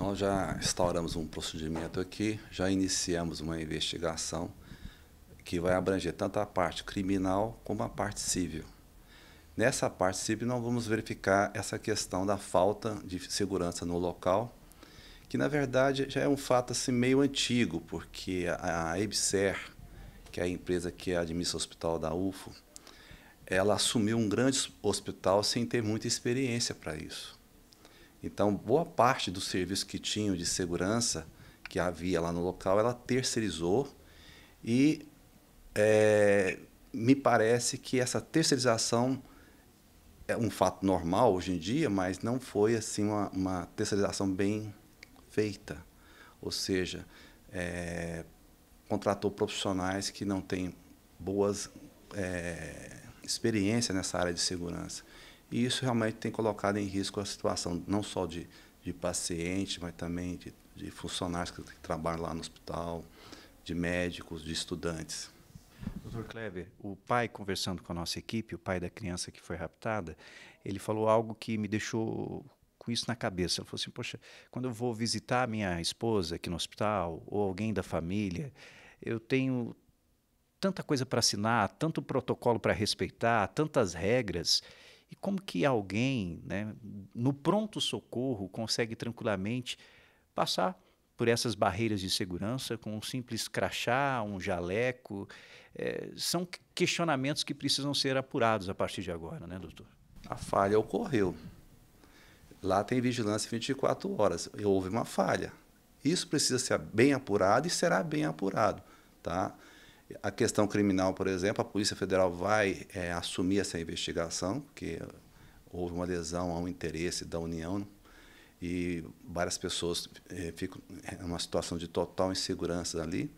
Nós já instauramos um procedimento aqui, já iniciamos uma investigação que vai abranger tanto a parte criminal como a parte civil. Nessa parte civil, nós vamos verificar essa questão da falta de segurança no local, que na verdade já é um fato assim, meio antigo, porque a EBSER, que é a empresa que administra o hospital da UFO, ela assumiu um grande hospital sem ter muita experiência para isso. Então, boa parte do serviço que tinham de segurança que havia lá no local, ela terceirizou e é, me parece que essa terceirização é um fato normal hoje em dia, mas não foi assim uma, uma terceirização bem feita, ou seja, é, contratou profissionais que não têm boas é, experiência nessa área de segurança. E isso realmente tem colocado em risco a situação não só de, de paciente, mas também de, de funcionários que, trabalham lá no hospital, de médicos, de estudantes. Doutor Kleber, o pai conversando com a nossa equipe, o pai da criança que foi raptada, ele falou algo que me deixou com isso na cabeça. Ele falou assim: Poxa, quando eu vou visitar minha esposa aqui no hospital, ou alguém da família, eu tenho tanta coisa para assinar, tanto protocolo para respeitar, tantas regras e como que alguém, né, no pronto-socorro, consegue tranquilamente passar por essas barreiras de segurança com um simples crachá, um jaleco? É, são questionamentos que precisam ser apurados a partir de agora, né, doutor? A falha ocorreu. Lá tem vigilância 24 horas. Houve uma falha. Isso precisa ser bem apurado e será bem apurado, tá? A questão criminal, por exemplo, a Polícia Federal vai é, assumir essa investigação, porque houve uma lesão ao interesse da União né? e várias pessoas é, ficam uma situação de total insegurança ali.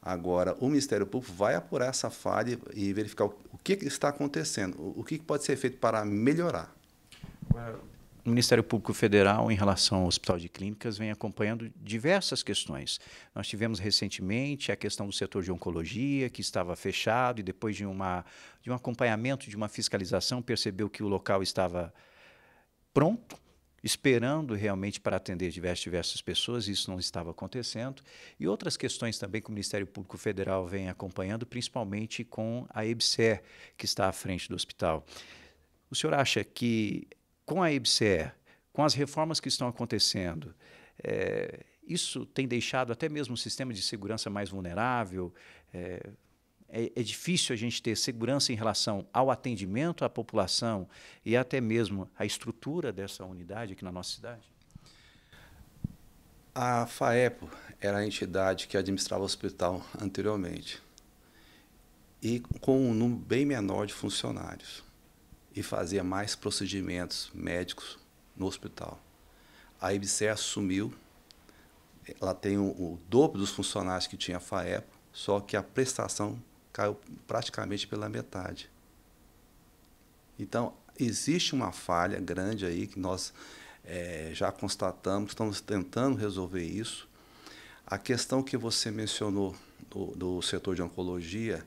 Agora, o Ministério Público vai apurar essa falha e verificar o que está acontecendo, o que pode ser feito para melhorar. Agora, o Ministério Público Federal, em relação ao Hospital de Clínicas, vem acompanhando diversas questões. Nós tivemos recentemente a questão do setor de oncologia, que estava fechado, e depois de, uma, de um acompanhamento, de uma fiscalização, percebeu que o local estava pronto, esperando realmente para atender diversas, diversas pessoas, isso não estava acontecendo. E outras questões também que o Ministério Público Federal vem acompanhando, principalmente com a EBSER, que está à frente do hospital. O senhor acha que com a EBSER, com as reformas que estão acontecendo, é, isso tem deixado até mesmo o sistema de segurança mais vulnerável. É, é, é, difícil a gente ter segurança em relação ao atendimento à população e até mesmo à estrutura dessa unidade aqui na nossa cidade? A FAEPO era a entidade que administrava o hospital anteriormente e com um número bem menor de funcionários e fazia mais procedimentos médicos no hospital. A IBCE assumiu, ela tem o, o dobro dos funcionários que tinha a FAEP, só que a prestação caiu praticamente pela metade. Então, existe uma falha grande aí que nós é, já constatamos, estamos tentando resolver isso. A questão que você mencionou do, do setor de oncologia,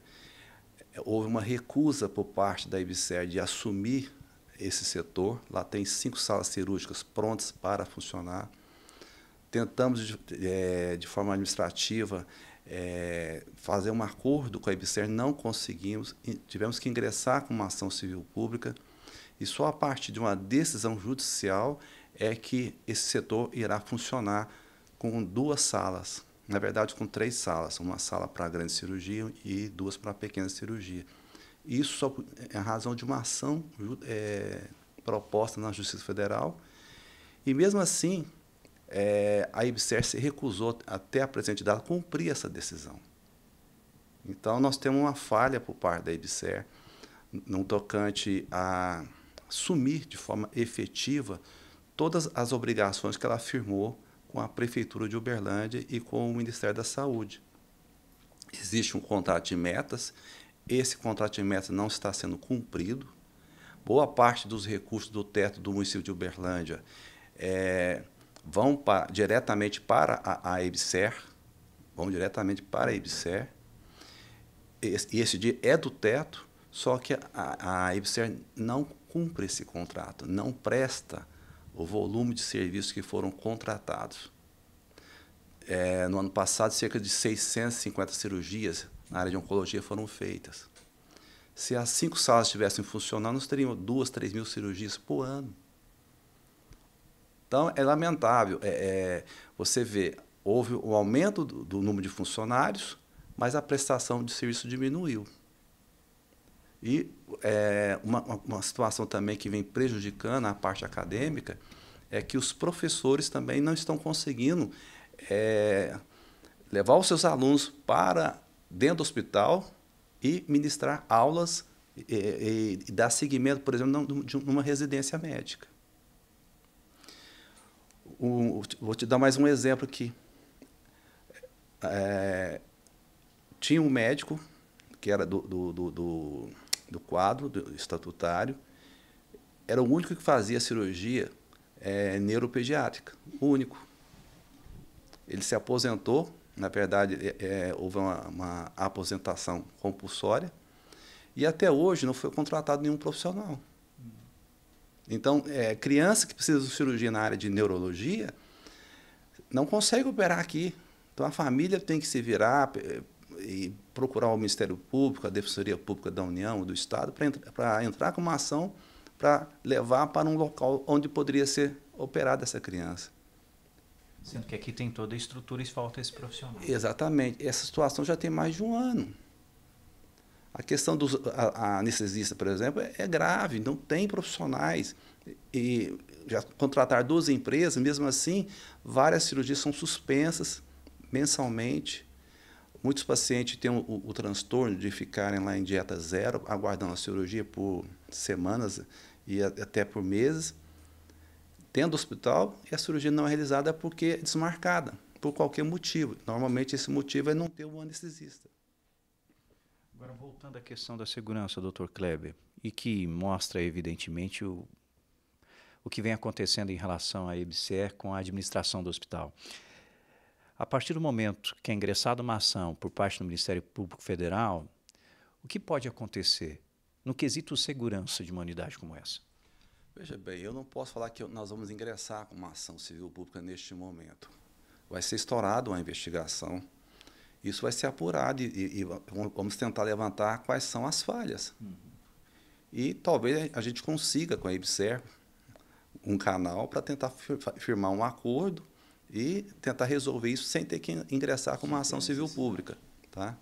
é, houve uma recusa por parte da IBSER de assumir esse setor. Lá tem cinco salas cirúrgicas prontas para funcionar. Tentamos, de, é, de forma administrativa, é, fazer um acordo com a IBSER, não conseguimos, tivemos que ingressar com uma ação civil pública e só a partir de uma decisão judicial é que esse setor irá funcionar com duas salas na verdade, com três salas: uma sala para grande cirurgia e duas para pequena cirurgia. Isso só é a razão de uma ação é, proposta na Justiça Federal. E mesmo assim, é, a IBSER se recusou até a presente data cumprir essa decisão. Então, nós temos uma falha por parte da IBSER no tocante a assumir de forma efetiva todas as obrigações que ela afirmou com a Prefeitura de Uberlândia e com o Ministério da Saúde. Existe um contrato de metas, esse contrato de metas não está sendo cumprido. Boa parte dos recursos do teto do município de Uberlândia é, vão pa, diretamente para a, a EBSER, vão diretamente para a EBSER. Esse, esse dia é do teto, só que a, a EBSER não cumpre esse contrato, não presta o volume de serviços que foram contratados. É, no ano passado, cerca de 650 cirurgias na área de oncologia foram feitas. Se as cinco salas estivessem funcionando, nós teríamos duas, três mil cirurgias por ano. Então, é lamentável. É, é, você vê, houve um aumento do, do número de funcionários, mas a prestação de serviço diminuiu. E é, uma, uma situação também que vem prejudicando a parte acadêmica é que os professores também não estão conseguindo é, levar os seus alunos para dentro do hospital e ministrar aulas e, e, e dar seguimento, por exemplo, de uma residência médica. O, vou te dar mais um exemplo aqui. É, tinha um médico que era do, do, do, do do quadro do estatutário, era o único que fazia cirurgia é, neuropediátrica, o único. Ele se aposentou, na verdade é, é, houve uma, uma aposentação compulsória, e até hoje não foi contratado nenhum profissional. Então, é, criança que precisa de cirurgia na área de neurologia não consegue operar aqui. Então, a família tem que se virar é, e procurar o Ministério Público, a Defensoria Pública da União, do Estado, para entrar, com uma ação para levar para um local onde poderia ser operada essa criança. Sendo que aqui tem toda a estrutura e falta esse profissional. Exatamente. Essa situação já tem mais de um ano. A questão do a, a anestesista, por exemplo, é, é, grave, não tem profissionais. E já contratar duas empresas, mesmo assim, várias cirurgias são suspensas mensalmente Muitos pacientes têm o, o, o, transtorno de ficarem lá em dieta zero, aguardando a cirurgia por semanas e a, até por meses, tendo hospital, e a cirurgia não é realizada porque é desmarcada, por qualquer motivo. Normalmente esse motivo é não ter um anestesista. Agora, voltando à questão da segurança, doutor Kleber, e que mostra evidentemente o, o que vem acontecendo em relação à EBSER com a administração do hospital. A partir do momento que é ingressada uma ação por parte do Ministério Público Federal, o que pode acontecer no quesito segurança de uma unidade como essa? Veja bem, eu não posso falar que nós vamos ingressar com uma ação civil pública neste momento. Vai ser estourada uma investigação, isso vai ser apurado e, e, e, vamos tentar levantar quais são as falhas. Uhum. E talvez a gente consiga com a IBSER um canal para tentar firmar um acordo e tentar resolver isso sem ter que ingressar com uma ação civil pública. Tá?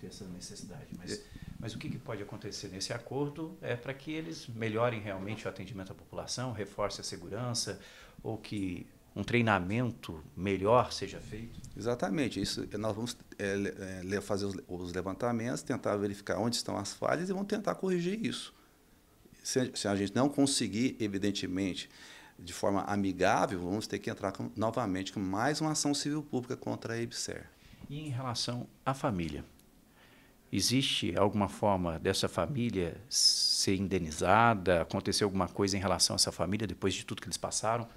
Tem essa necessidade, mas, mas o que, que pode acontecer nesse acordo é para que eles melhorem realmente o atendimento à população, reforce a segurança, ou que um treinamento melhor seja feito? Exatamente. Isso, nós vamos é, é fazer os, os, levantamentos, tentar verificar onde estão as falhas e vamos tentar corrigir isso. se a gente não conseguir, evidentemente, de forma amigável, vamos ter que entrar com, novamente com mais uma ação civil pública contra a IBSER. E em relação à família? Existe alguma forma dessa família ser indenizada? Aconteceu alguma coisa em relação a essa família depois de tudo que eles passaram?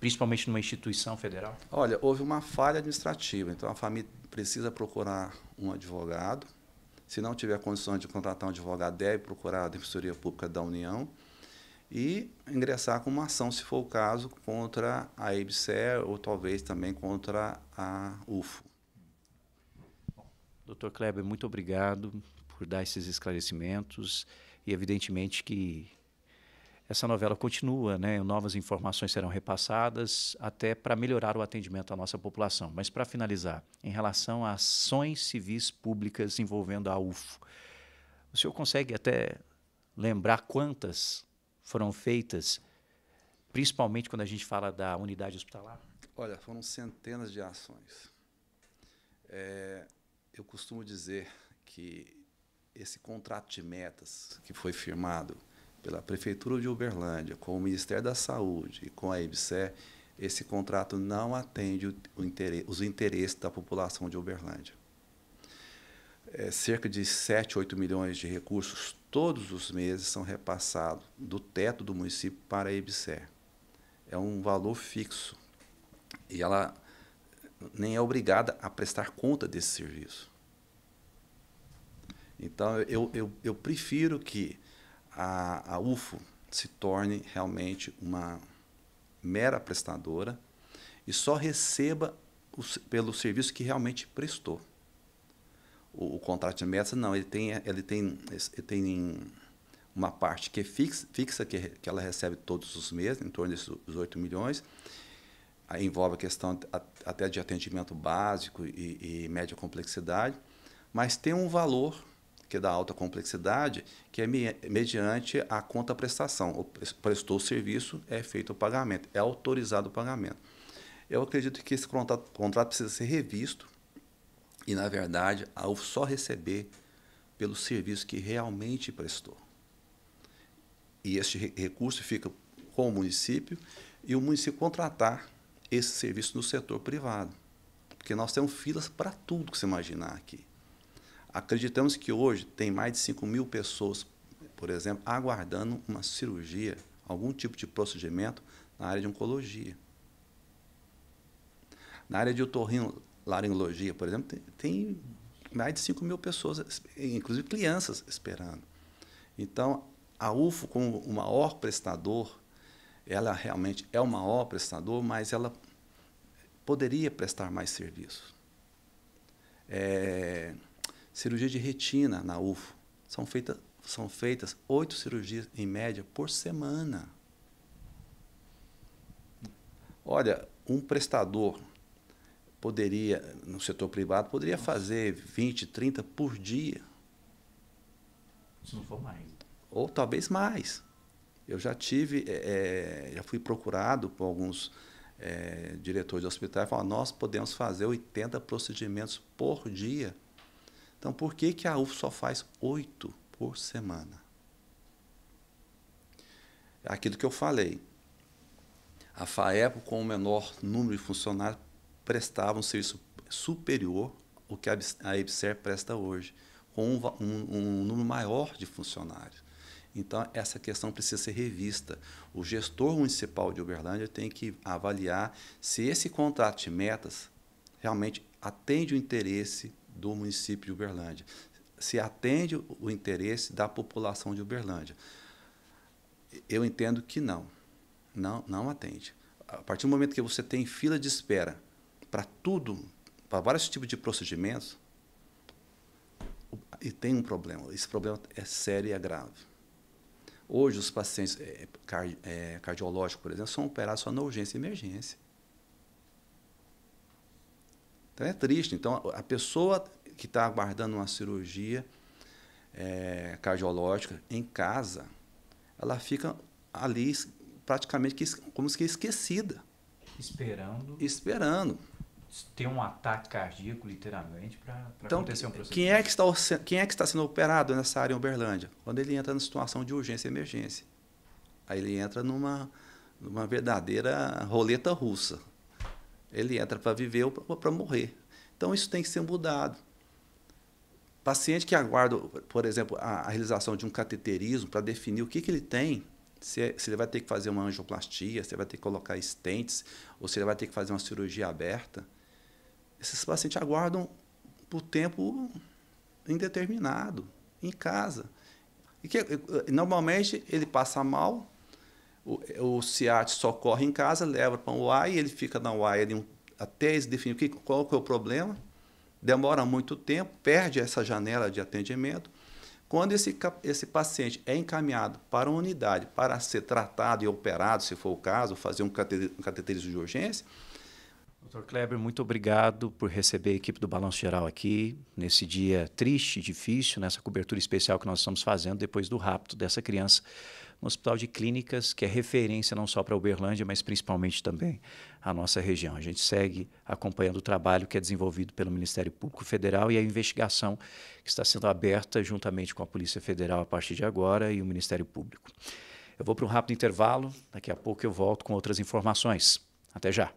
Principalmente numa instituição federal? Olha, houve uma falha administrativa, então a família precisa procurar um advogado. Se não tiver condições de contratar um advogado, deve procurar a Defensoria Pública da União e ingressar com uma ação, se for o caso, contra a EBSER ou talvez também contra a UFO. Doutor Kleber, muito obrigado por dar esses esclarecimentos e evidentemente que essa novela continua, né? Novas informações serão repassadas até para melhorar o atendimento à nossa população. Mas para finalizar, em relação a ações civis públicas envolvendo a UFO, o senhor consegue até lembrar quantas foram feitas, principalmente quando a gente fala da unidade hospitalar? Olha, foram centenas de ações. É, eu costumo dizer que esse contrato de metas que foi firmado pela Prefeitura de Uberlândia, com o Ministério da Saúde e com a EBSER, esse contrato não atende o interesse, os interesses da população de Uberlândia é, cerca de 7, 8 milhões de recursos todos os meses são repassados do teto do município para a Ibser É um valor fixo. E ela nem é obrigada a prestar conta desse serviço. Então, eu, eu, eu prefiro que a, a UFO se torne realmente uma mera prestadora e só receba o, pelo serviço que realmente prestou o, o contrato de mestre, não. Ele tem, ele tem, ele tem uma parte que é fixa, fixa que, que ela recebe todos os meses, em torno desses 8 milhões. Aí envolve a questão até de atendimento básico e, e média complexidade. Mas tem um valor que é da alta complexidade, que é mediante a conta prestação. Prestou o serviço, é feito o pagamento, é autorizado o pagamento. Eu acredito que esse contrato, contrato precisa ser revisto e, na verdade, ao só receber pelo serviço que realmente prestou. E este recurso fica com o município e o município contratar esse serviço no setor privado. Porque nós temos filas para tudo que se imaginar aqui. Acreditamos que hoje tem mais de 5 mil pessoas, por exemplo, aguardando uma cirurgia, algum tipo de procedimento na área de oncologia. Na área de otorrino, laringologia, por exemplo, tem, tem mais de 5 mil pessoas, inclusive crianças, esperando. Então, a UFO, como o maior prestador, ela realmente é o maior prestador, mas ela poderia prestar mais serviço. É, cirurgia de retina na UFO. São, feita, são feitas oito cirurgias, em média, por semana. Olha, um prestador poderia, no setor privado, poderia Nossa. fazer 20, 30 por dia. Se não for mais. Ou talvez mais. Eu já tive, é, já fui procurado por alguns é, diretores de hospital e falaram, nós podemos fazer 80 procedimentos por dia. Então, por que, que a UF só faz 8 por semana? É aquilo que eu falei. A FAEPO, com o menor número de funcionários, prestavam um serviço superior ao que a EBSER presta hoje, com um, um, um número maior de funcionários. Então, essa questão precisa ser revista. O gestor municipal de Uberlândia tem que avaliar se esse contrato de metas realmente atende o interesse do município de Uberlândia, se atende o interesse da população de Uberlândia. Eu entendo que não. Não, não atende. A partir do momento que você tem fila de espera para tudo, para vários tipos de procedimentos, e tem um problema. Esse problema é sério e é grave. Hoje, os pacientes é, é, é cardiológicos, por exemplo, são operados só na urgência e emergência. Então, é triste. Então, a pessoa que está aguardando uma cirurgia é, cardiológica em casa, ela fica ali praticamente como se esquecida. Esperando. Esperando ter um ataque cardíaco, literalmente, para então, acontecer um processo. Quem é, que está, quem é que está sendo operado nessa área em Uberlândia? Quando ele entra na situação de urgência e emergência. Aí ele entra numa, numa verdadeira roleta russa. Ele entra para viver ou para morrer. Então isso tem que ser mudado. Paciente que aguarda, por exemplo, a, a realização de um cateterismo para definir o que, que ele tem, se, se, ele vai ter que fazer uma angioplastia, se ele vai ter que colocar estentes, ou se ele vai ter que fazer uma cirurgia aberta, esses pacientes aguardam por tempo indeterminado, em casa. E que, eh, normalmente ele passa mal, o, eh, o CIAT socorre em casa, leva para um UAI, ele fica na UAI ele, até eles definirem qual que é o problema, demora muito tempo, perde essa janela de atendimento. Quando esse, esse paciente é encaminhado para uma unidade para ser tratado e operado, se for o caso, fazer um cateterismo de urgência, Dr. Kleber, muito obrigado por receber a equipe do Balanço Geral aqui, nesse dia triste, difícil, nessa cobertura especial que nós estamos fazendo depois do rapto dessa criança no Hospital de Clínicas, que é referência não só para Uberlândia, mas principalmente também a nossa região. A gente segue acompanhando o trabalho que é desenvolvido pelo Ministério Público Federal e a investigação que está sendo aberta juntamente com a Polícia Federal a partir de agora e o Ministério Público. Eu vou para um rápido intervalo, daqui a pouco eu volto com outras informações. Até já!